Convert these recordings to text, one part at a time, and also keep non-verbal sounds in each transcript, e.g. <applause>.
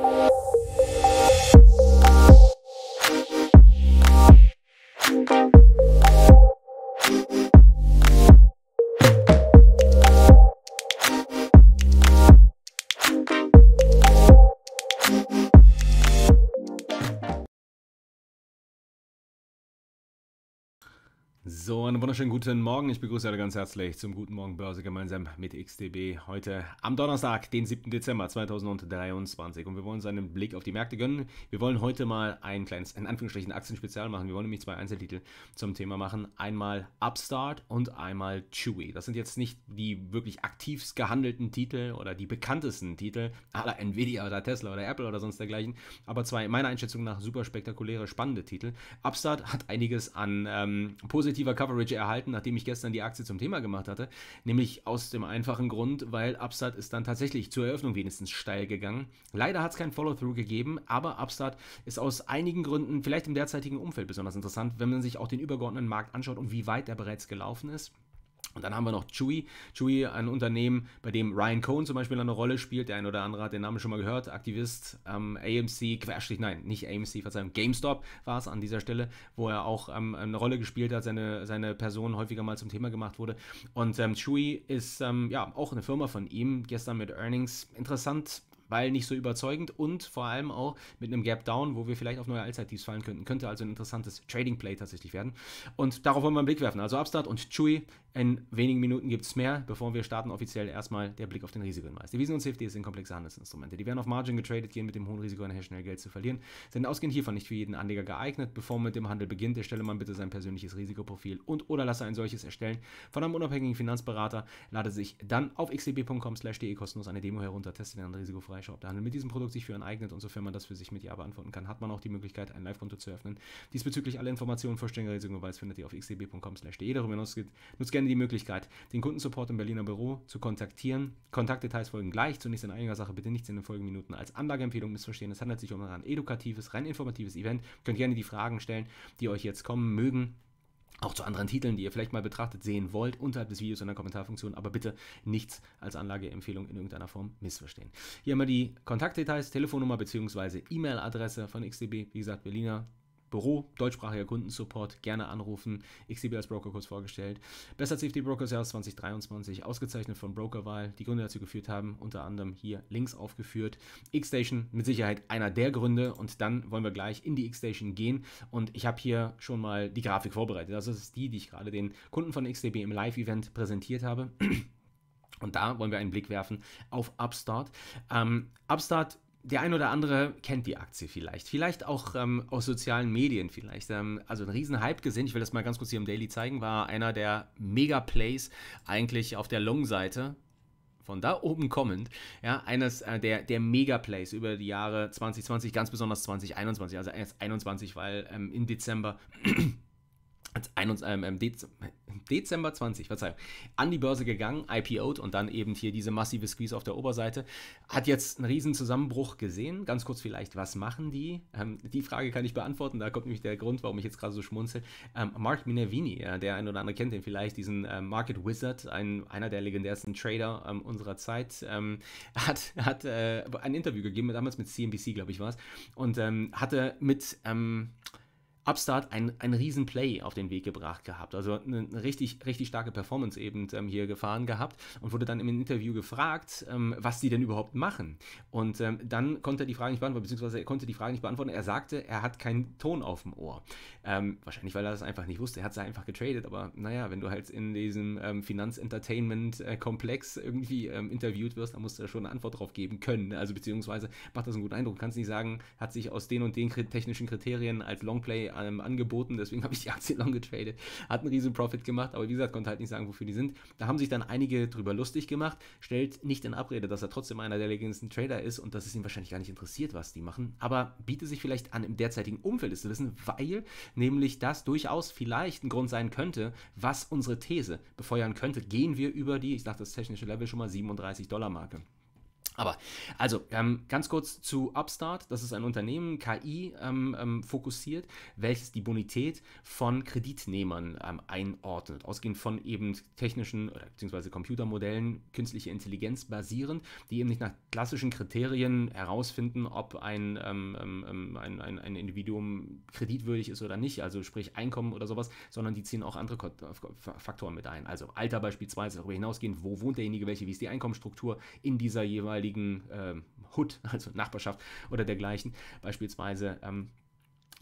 Música So, einen wunderschönen guten Morgen. Ich begrüße alle ganz herzlich zum Guten Morgen Börse gemeinsam mit XTB heute am Donnerstag, den 7. Dezember 2023. Und wir wollen seinen Blick auf die Märkte gönnen. Wir wollen heute mal ein kleines, in Anführungsstrichen, Aktienspezial machen. Wir wollen nämlich zwei Einzeltitel zum Thema machen. Einmal Upstart und einmal Chewy. Das sind jetzt nicht die wirklich aktivst gehandelten Titel oder die bekanntesten Titel aller Nvidia oder Tesla oder Apple oder sonst dergleichen. Aber zwei, meiner Einschätzung nach, super spektakuläre, spannende Titel. Upstart hat einiges an ähm, positiven positiver Coverage erhalten, nachdem ich gestern die Aktie zum Thema gemacht hatte. Nämlich aus dem einfachen Grund, weil Upstart ist dann tatsächlich zur Eröffnung wenigstens steil gegangen. Leider hat es kein Follow-through gegeben, aber Upstart ist aus einigen Gründen, vielleicht im derzeitigen Umfeld besonders interessant, wenn man sich auch den übergeordneten Markt anschaut und wie weit er bereits gelaufen ist. Und dann haben wir noch Chewy. Chewy, ein Unternehmen, bei dem Ryan Cohn zum Beispiel eine Rolle spielt. Der ein oder andere hat den Namen schon mal gehört. Aktivist, ähm, AMC, Querstrich, nein, nicht AMC, Verzeihung, GameStop war es an dieser Stelle, wo er auch ähm, eine Rolle gespielt hat, seine, seine Person häufiger mal zum Thema gemacht wurde. Und ähm, Chewy ist ähm, ja auch eine Firma von ihm, gestern mit Earnings. Interessant, weil nicht so überzeugend und vor allem auch mit einem Gap Down, wo wir vielleicht auf neue allzeit Allzeittiefs fallen könnten. Könnte also ein interessantes Trading Play tatsächlich werden. Und darauf wollen wir einen Blick werfen. Also Upstart und Chewy. In wenigen Minuten gibt es mehr. Bevor wir starten, offiziell erstmal der Blick auf den Risikohinweis. Devisen und CFDs sind komplexe Handelsinstrumente. Die werden auf Margin getradet, gehen mit dem hohen Risiko einher, schnell Geld zu verlieren, sind ausgehend hiervon nicht für jeden Anleger geeignet. Bevor man mit dem Handel beginnt, erstelle man bitte sein persönliches Risikoprofil und oder lasse ein solches erstellen von einem unabhängigen Finanzberater. Lade sich dann auf xdb.com slash de kostenlos eine Demo herunter, teste den risikofrei Bereiche, ob der Handel mit diesem Produkt sich für ihn eignet und sofern man das für sich mit Ja beantworten kann, hat man auch die Möglichkeit, ein Live-Konto zu öffnen. Diesbezüglich alle Informationen vollständiger Regelungsbeweis findet ihr auf xdb.com slash e. Darüber hinaus nutzt gerne die Möglichkeit, den Kundensupport im Berliner Büro zu kontaktieren. Kontaktdetails folgen gleich. Zunächst in einiger Sache bitte nichts in den folgenden Minuten als Anlageempfehlung missverstehen. Es handelt sich um ein edukatives, rein informatives Event. Könnt gerne die Fragen stellen, die euch jetzt kommen mögen auch zu anderen Titeln, die ihr vielleicht mal betrachtet sehen wollt, unterhalb des Videos in der Kommentarfunktion, aber bitte nichts als Anlageempfehlung in irgendeiner Form missverstehen. Hier haben wir die Kontaktdetails, Telefonnummer bzw. E-Mail-Adresse von XDB, wie gesagt, Berliner Büro, deutschsprachiger Kundensupport, gerne anrufen. XTB als Broker kurz vorgestellt. Besser CFD Brokers des Jahres 2023, ausgezeichnet von Brokerwahl. Die Gründe dazu geführt haben, unter anderem hier links aufgeführt. X-Station mit Sicherheit einer der Gründe und dann wollen wir gleich in die X-Station gehen und ich habe hier schon mal die Grafik vorbereitet. Das also ist die, die ich gerade den Kunden von XDB im Live-Event präsentiert habe. <clears throat> Und da wollen wir einen Blick werfen auf Upstart. Ähm, Upstart der ein oder andere kennt die Aktie vielleicht, vielleicht auch ähm, aus sozialen Medien vielleicht. Ähm, also ein riesen Hype gesehen, ich will das mal ganz kurz hier im Daily zeigen, war einer der Mega-Plays eigentlich auf der Long-Seite von da oben kommend, ja, eines äh, der, der Mega-Plays über die Jahre 2020, ganz besonders 2021, also erst 21, weil ähm, im Dezember als 21, ähm, Dezember 20, Verzeihung, an die Börse gegangen, IPO und dann eben hier diese massive Squeeze auf der Oberseite. Hat jetzt einen riesen Zusammenbruch gesehen. Ganz kurz vielleicht, was machen die? Ähm, die Frage kann ich beantworten. Da kommt nämlich der Grund, warum ich jetzt gerade so schmunzel. Ähm, Mark Minervini, äh, der ein oder andere kennt den vielleicht, diesen äh, Market Wizard, ein, einer der legendärsten Trader ähm, unserer Zeit, ähm, <laughs> hat, hat äh, ein Interview gegeben, damals mit CNBC, glaube ich, war es, und ähm, hatte mit ähm, Upstart ein, ein Riesen-Play auf den Weg gebracht gehabt. Also eine richtig, richtig starke Performance eben ähm, hier gefahren gehabt und wurde dann im Interview gefragt, ähm, was die denn überhaupt machen. Und ähm, dann konnte er die Frage nicht beantworten, beziehungsweise er konnte die Frage nicht beantworten. Er sagte, er hat keinen Ton auf dem Ohr. Ähm, wahrscheinlich, weil er das einfach nicht wusste. Er hat es einfach getradet, aber naja, wenn du halt in diesem ähm, Finanzentertainment-Komplex irgendwie ähm, interviewt wirst, dann musst du da schon eine Antwort drauf geben können. Also beziehungsweise macht das einen guten Eindruck. Du kannst nicht sagen, hat sich aus den und den technischen Kriterien als Longplay bei angeboten, deswegen <laughs> habe ich die Aktien long getradet. Hat einen riesen Profit gemacht, aber wie gesagt, konnte halt nicht sagen, wofür die sind. Da haben sich dann einige drüber lustig gemacht. Stellt nicht in Abrede, dass er trotzdem einer der legendsten Trader ist und dass es ihn wahrscheinlich gar nicht interessiert, was die machen. Aber bietet sich vielleicht an, im derzeitigen Umfeld es zu wissen, weil nämlich das durchaus vielleicht ein Grund sein könnte, was unsere These befeuern könnte. Gehen wir über die, ich sage das technische Level schon mal 37 Dollar Marke. Aber also ähm, ganz kurz zu Upstart. Das ist ein Unternehmen, KI ähm, ähm, fokussiert, welches die Bonität von Kreditnehmern ähm, einordnet. Ausgehend von eben technischen oder beziehungsweise Computermodellen, künstliche Intelligenz basierend, die eben nicht nach klassischen Kriterien herausfinden, ob ein, ähm, ähm, ein, ein, ein Individuum kreditwürdig ist oder nicht, also sprich Einkommen oder sowas, sondern die ziehen auch andere Faktoren mit ein. Also Alter beispielsweise, darüber hinausgehend, wo wohnt derjenige, welche, wie ist die Einkommensstruktur in dieser jeweiligen jeweiligen ähm, Hut, <laughs> also Nachbarschaft oder dergleichen beispielsweise. Ähm,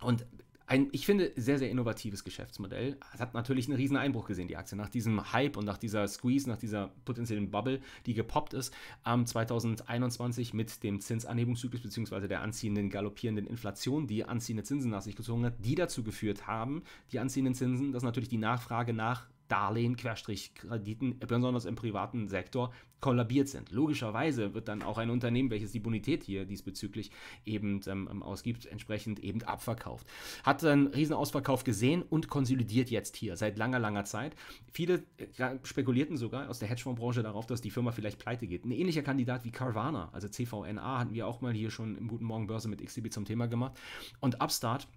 und ein, ich finde, sehr, sehr innovatives Geschäftsmodell. Es hat natürlich einen riesen Einbruch gesehen, die Aktie, nach diesem Hype und nach dieser Squeeze, nach dieser potenziellen Bubble, die gepoppt ist, ähm, 2021 mit dem Zinsanhebungszyklus beziehungsweise der anziehenden, galoppierenden Inflation, die anziehende Zinsen nach sich gezogen hat, die dazu geführt haben, die anziehenden Zinsen, dass natürlich die Nachfrage nach Darlehen, Querstrich Krediten, besonders im privaten Sektor, kollabiert sind. Logischerweise wird dann auch ein Unternehmen, welches die Bonität hier diesbezüglich eben ähm, ähm ausgibt, entsprechend eben abverkauft. Hat einen Riesenausverkauf gesehen und konsolidiert jetzt hier seit langer, langer Zeit. Viele äh, spekulierten sogar aus der Hedgefondsbranche darauf, dass die Firma vielleicht pleite geht. Ein ähnlicher Kandidat wie Carvana, also CVNA, hatten wir auch mal hier schon im Guten Morgen Börse mit XTB zum Thema gemacht. Und Upstart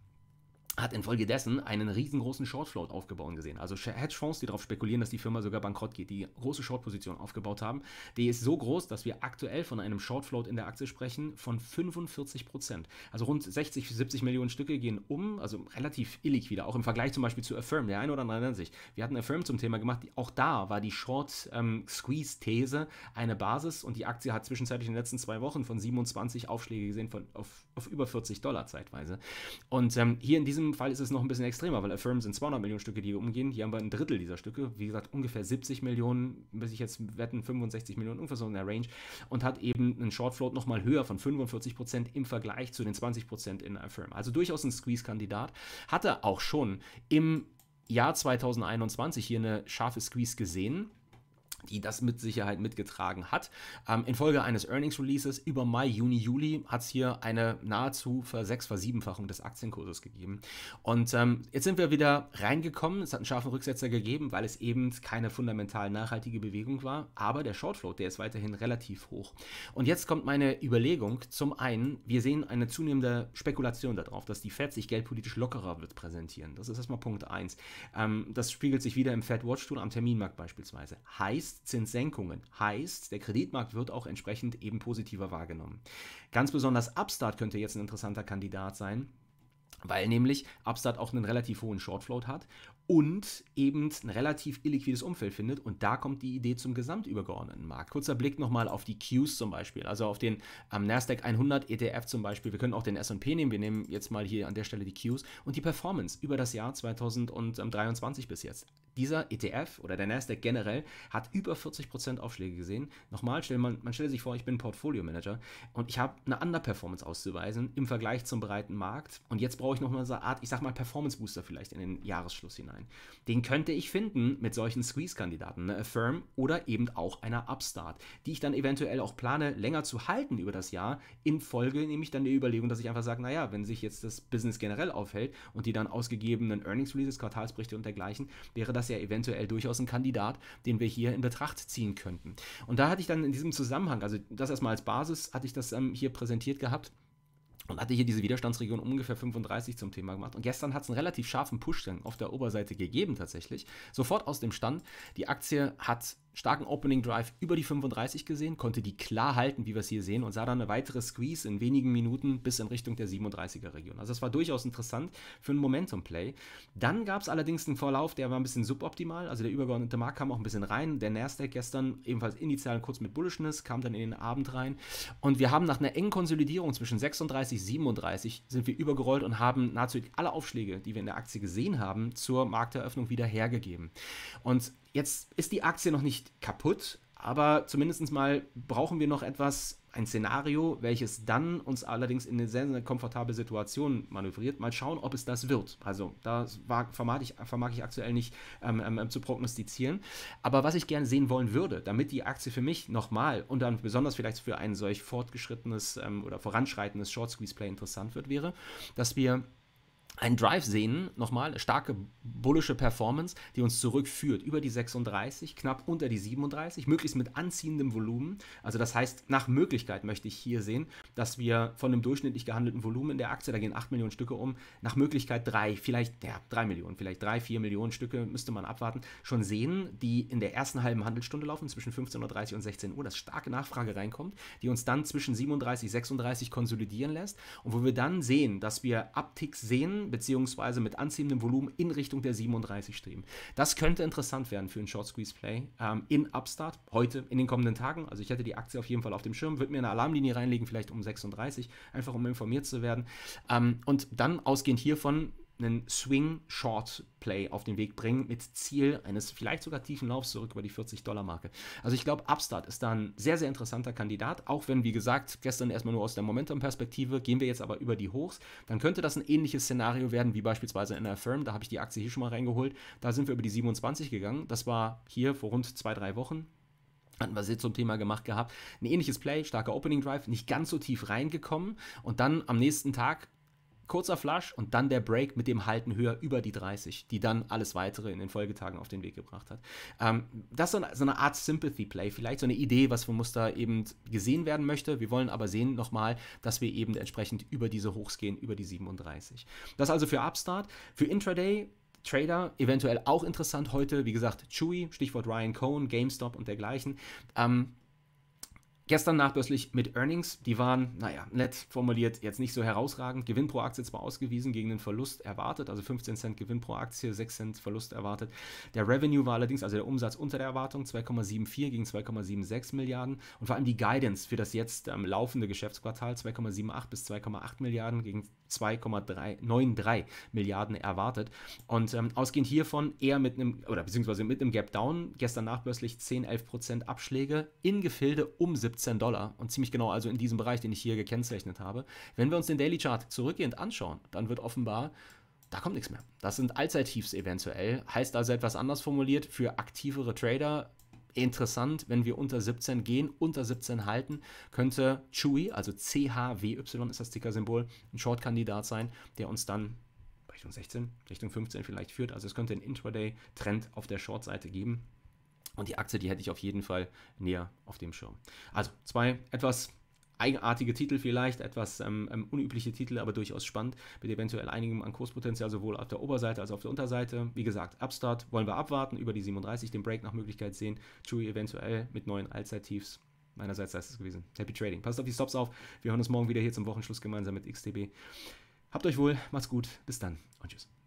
hat infolgedessen einen riesengroßen Shortfloat aufgebaut gesehen. Also Hedgefonds, die darauf spekulieren, dass die Firma sogar bankrott geht, die große Shortpositionen aufgebaut haben, die ist so groß, dass wir aktuell von einem Shortfloat in der Aktie sprechen von 45 Prozent. Also rund 60, 70 Millionen Stücke gehen um, also relativ illiquider, auch im Vergleich zum Beispiel zu Affirm. Der eine oder andere nennt sich. Wir hatten Affirm zum Thema gemacht. Auch da war die Short-Squeeze-These ähm, eine Basis und die Aktie hat zwischenzeitlich in den letzten zwei Wochen von 27 Aufschläge gesehen von, auf, auf über 40 Dollar zeitweise. Und ähm, hier in diesem diesem Fall ist es noch ein bisschen extremer, weil Affirm sind 200 Millionen Stücke, die wir umgehen. Hier haben wir ein Drittel dieser Stücke. Wie gesagt, ungefähr 70 Millionen, bis ich jetzt wetten, 65 Millionen, ungefähr so in der Range. Und hat eben einen Short Float nochmal höher von 45 Prozent im Vergleich zu den 20 Prozent in Affirm. Also durchaus ein Squeeze-Kandidat. Hatte auch schon im Jahr 2021 hier eine scharfe Squeeze gesehen die das mit Sicherheit mitgetragen hat. Ähm, infolge eines Earnings Releases über Mai, Juni, Juli hat es hier eine nahezu Versechs-, Versiebenfachung des Aktienkurses gegeben. Und ähm, jetzt sind wir wieder reingekommen. Es hat einen scharfen Rücksetzer gegeben, weil es eben keine fundamental nachhaltige Bewegung war. Aber der Shortflow, der ist weiterhin relativ hoch. Und jetzt kommt meine Überlegung. Zum einen, wir sehen eine zunehmende Spekulation darauf, dass die Fed sich geldpolitisch lockerer wird präsentieren. Das ist erstmal Punkt 1. Ähm, das spiegelt sich wieder im Fed Watch Tool am Terminmarkt beispielsweise. Heißt, Zinssenkungen. Heißt, der Kreditmarkt wird auch entsprechend eben positiver wahrgenommen. Ganz besonders Upstart könnte jetzt ein interessanter Kandidat sein, weil nämlich Upstart auch einen relativ hohen Shortfloat hat und eben ein relativ illiquides Umfeld findet. Und da kommt die Idee zum gesamtübergeordneten Markt. Kurzer Blick nochmal auf die Qs zum Beispiel, also auf den ähm, NASDAQ 100 ETF zum Beispiel. Wir können auch den SP nehmen. Wir nehmen jetzt mal hier an der Stelle die Qs und die Performance über das Jahr 2023 bis jetzt dieser ETF oder der Nasdaq generell hat über 40% Aufschläge gesehen. Nochmal, stell man, man stelle sich vor, ich bin Portfolio-Manager und ich habe eine Underperformance auszuweisen im Vergleich zum breiten Markt. Und jetzt brauche ich nochmal so eine Art, ich sag mal, Performance-Booster vielleicht in den Jahresschluss hinein. Den könnte ich finden mit solchen Squeeze-Kandidaten, einer Firm oder eben auch einer Upstart, die ich dann eventuell auch plane, länger zu halten über das Jahr. In Folge nehme ich dann die Überlegung, dass ich einfach sage, naja, wenn sich jetzt das Business generell aufhält und die dann ausgegebenen Earnings-Releases, Quartalsberichte und dergleichen, wäre das ja eventuell durchaus ein Kandidat, den wir hier in Betracht ziehen könnten. Und da hatte ich dann in diesem Zusammenhang, also das erstmal als Basis, hatte ich das ähm, hier präsentiert gehabt und hatte hier diese Widerstandsregion ungefähr 35 zum Thema gemacht. Und gestern hat es einen relativ scharfen Push auf der Oberseite gegeben tatsächlich. Sofort aus dem Stand. Die Aktie hat starken Opening Drive über die 35 gesehen, konnte die klar halten, wie wir es hier sehen, und sah dann eine weitere Squeeze in wenigen Minuten bis in Richtung der 37er Region. Also das war durchaus interessant für einen Momentum-Play. Dann gab es allerdings einen Vorlauf, der war ein bisschen suboptimal. Also der übergeordnete Markt kam auch ein bisschen rein. Der Nasdaq gestern ebenfalls initial kurz mit Bullishness, kam dann in den Abend rein. Und wir haben nach einer engen Konsolidierung zwischen 36, 37 sind wir übergerollt und haben nahezu alle Aufschläge, die wir in der Aktie gesehen haben, zur Markteröffnung wieder hergegeben. Und Jetzt ist die Aktie noch nicht kaputt, aber zumindest mal brauchen wir noch etwas, ein Szenario, welches dann uns allerdings in eine sehr, sehr komfortable Situation manövriert. Mal schauen, ob es das wird. Also da vermag ich, vermag ich aktuell nicht ähm, ähm, ähm zu prognostizieren. Aber was ich gerne sehen wollen würde, damit die Aktie für mich nochmal und dann besonders vielleicht für ein solch fortgeschrittenes ähm, oder voranschreitendes Short Squeeze Play interessant wird, wäre, dass wir ein Drive sehen, nochmal, starke bullische Performance, die uns zurückführt über die 36, knapp unter die 37, möglichst mit anziehendem Volumen. Also das heißt, nach Möglichkeit möchte ich hier sehen, dass wir von dem durchschnittlich gehandelten Volumen der Aktie, da gehen 8 Millionen Stücke um, nach Möglichkeit 3, vielleicht, ja, 3 Millionen, vielleicht 3, 4 Millionen Stücke müsste man abwarten, schon sehen, die in der ersten halben Handelsstunde laufen, zwischen 15.30 Uhr und 16 Uhr, dass starke Nachfrage reinkommt, die uns dann zwischen 37, 36 konsolidieren lässt und wo wir dann sehen, dass wir Upticks sehen, beziehungsweise mit anziehendem Volumen in Richtung der 37 streben. Das könnte interessant werden für einen Short Squeeze Play ähm, in Upstart, heute, in den kommenden Tagen. Also ich hätte die Aktie auf jeden Fall auf dem Schirm, würde mir eine Alarmlinie reinlegen, vielleicht um um 36, einfach um informiert zu werden. Ähm, und dann ausgehend hiervon einen Swing-Short-Play auf den Weg bringen mit Ziel eines vielleicht sogar tiefen Laufs zurück über die 40-Dollar-Marke. Also ich glaube, Upstart ist da ein sehr, sehr interessanter Kandidat, auch wenn, wie gesagt, gestern erstmal nur aus der Momentum-Perspektive, gehen wir jetzt aber über die Hochs, dann könnte das ein ähnliches Szenario werden wie beispielsweise in der Firm, da habe ich die Aktie hier schon mal reingeholt, da sind wir über die 27 gegangen, das war hier vor rund zwei, drei Wochen, hatten wir jetzt zum Thema gemacht gehabt. Ein ähnliches Play, starker Opening Drive, nicht ganz so tief reingekommen und dann am nächsten Tag kurzer Flush und dann der Break mit dem Halten höher über die 30, die dann alles weitere in den Folgetagen auf den Weg gebracht hat. Ähm, das ist so eine, so eine Art Sympathy-Play, vielleicht so eine Idee, was vom Muster eben gesehen werden möchte. Wir wollen aber sehen nochmal, dass wir eben entsprechend über diese Hochs gehen, über die 37. Das also für Upstart. Für Intraday Trader, eventuell auch interessant heute, wie gesagt, Chewy, Stichwort Ryan Cohen, GameStop und dergleichen. Ähm, Gestern nachbörslich mit Earnings, die waren, naja, nett formuliert, jetzt nicht so herausragend. Gewinn pro Aktie zwar ausgewiesen, gegen den Verlust erwartet, also 15 Cent Gewinn pro Aktie, 6 Cent Verlust erwartet. Der Revenue war allerdings, also der Umsatz unter der Erwartung, 2,74 gegen 2,76 Milliarden. Und vor allem die Guidance für das jetzt ähm, laufende Geschäftsquartal, 2,78 bis 2,8 Milliarden gegen 2,93 Milliarden erwartet. Und ähm, ausgehend hiervon eher mit einem, oder beziehungsweise mit einem Gap Down, gestern nachbörslich 10, 11 Prozent Abschläge in Gefilde um 17 17 Dollar und ziemlich genau also in diesem Bereich, den ich hier gekennzeichnet habe. Wenn wir uns den Daily Chart zurückgehend anschauen, dann wird offenbar da kommt nichts mehr. Das sind Allzeit-Tiefs eventuell. Heißt also etwas anders formuliert, für aktivere Trader interessant, wenn wir unter 17 gehen, unter 17 halten, könnte Chewy, also CHWY ist das Ticker-Symbol, ein Short-Kandidat sein, der uns dann Richtung 16, Richtung 15 vielleicht führt. Also es könnte einen Intraday-Trend auf der Short-Seite geben. Und die Aktie, die hätte ich auf jeden Fall näher auf dem Schirm. Also zwei etwas eigenartige Titel vielleicht, etwas ähm, ähm, unübliche Titel, aber durchaus spannend, mit eventuell einigem an Kurspotenzial sowohl auf der Oberseite als auch auf der Unterseite. Wie gesagt, Upstart wollen wir abwarten, über die 37 den Break nach Möglichkeit sehen, Chewy eventuell mit neuen Allzeit-Tiefs. Meinerseits heißt es gewesen. Happy Trading. Passt auf die Stops auf. Wir hören uns morgen wieder hier zum Wochenschluss gemeinsam mit XTB. Habt euch wohl, macht's gut, bis dann und tschüss.